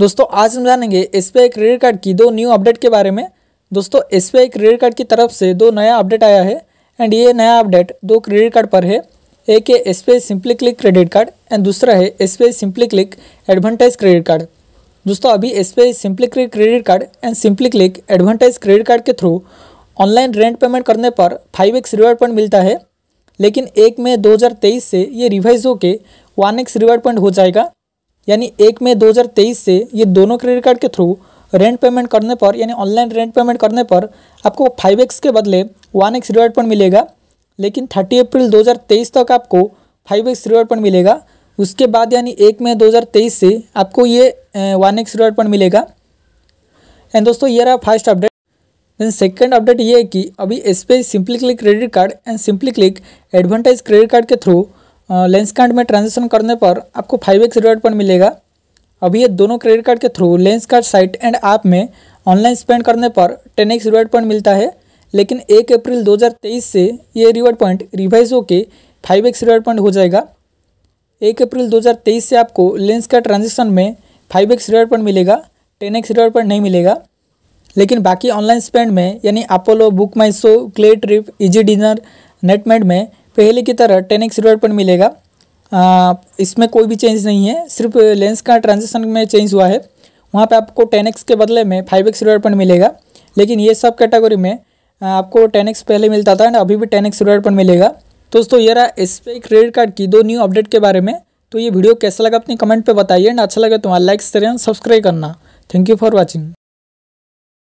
दोस्तों आज हम जानेंगे एस बी क्रेडिट कार्ड की दो न्यू अपडेट के बारे में दोस्तों एस बी क्रेडिट कार्ड की तरफ से दो नया अपडेट आया है एंड ये नया अपडेट दो क्रेडिट कार्ड पर है एक है S B simply click credit card and दूसरा है S B simply click advantage credit card दोस्तों अभी S B simply click credit card and simply click advantage credit card के थ्रू ऑनलाइन रेंट पेमेंट करने पर फाइव एक्स रिवार्ड पॉइंट मिलता है लेकिन एक मई तेईस से ये रिवाइज होकर वन एक्स रिवार्ड पॉइंट हो जाएगा यानी एक मई 2023 से ये दोनों क्रेडिट कार्ड के थ्रू रेंट पेमेंट करने पर यानी ऑनलाइन रेंट पेमेंट करने पर आपको फाइव एक्स के बदले वन एक्स रिवॉर्ड पॉइंट मिलेगा लेकिन थर्टी अप्रैल 2023 तक आपको फाइव एक्स रिवॉर्ड पॉइंट मिलेगा उसके बाद यानी एक मई 2023 से आपको ये वन एक्स रिवॉर्ड पॉइंट मिलेगा एंड दोस्तों ये रहा first update then second update ये है कि अभी S B click credit card and simply click advertise credit card के थ्रू लेंस कार्ड में ट्रांजेक्शन करने पर आपको फाइव एक्स रिवॉर्ड पॉइंट मिलेगा अभी ये दोनों क्रेडिट कार्ड के through Lenskart site and app में ऑनलाइन स्पेंड करने पर टेन एक्स रिवार्ड पॉइंट मिलता है लेकिन एक अप्रैल 2023 से ये रिवॉर्ड पॉइंट रिवाइज होकर फाइव एक्स रिवार्ड पॉइंट हो जाएगा एक अप्रैल 2023 से आपको लेंस का ट्रांजेक्शन में फाइव एक्स रिवार्ड पॉइंट मिलेगा टेन एक्स रिवार्ड पॉइंट नहीं मिलेगा लेकिन बाकी ऑनलाइन स्पेंड में यानी Apollo BookMyShow Cleartrip EazyDiner Netmed में पहले की तरह टेन एक्स पर मिलेगा आ, इसमें कोई भी चेंज नहीं है सिर्फ लेंस का ट्रांजेक्शन में चेंज हुआ है वहाँ पे आपको टेन एक्स के बदले में फाइव एक्स पर मिलेगा लेकिन ये सब कैटेगरी में आपको टेन एक्स पहले मिलता था एंड अभी भी टेन एक्स पर मिलेगा दोस्तों ये रहा एस क्रेडिट कार्ड की दो न्यू अपडेट के बारे में तो ये वीडियो कैसा लगा अपने कमेंट पर बताइए एंड अच्छा लगे तो वहाँ लाइक शेयर सब्सक्राइब करना थैंक यू फॉर वॉचिंग